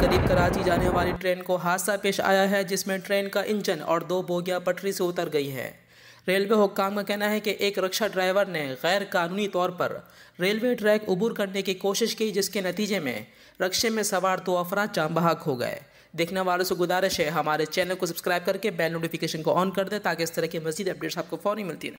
करीब कराची जाने वाली ट्रेन को हादसा पेश आया है जिसमें ट्रेन का इंजन और दो बोगियां पटरी से उतर गई है रेलवे हुक्काम का कहना है कि एक रक्षा ड्राइवर ने गैर कानूनी तौर पर रेलवे ट्रैक उबूर करने की कोशिश की जिसके नतीजे में रक्षे में सवार दो अफरा अफराद बहाक हो गए देखने वालों से गुजारिश है हमारे चैनल को सब्सक्राइब करके बेल नोटिफिकेशन को ऑन कर दें ताकि इस तरह की मजीद अपडेट्स आपको फौरी मिलती रहे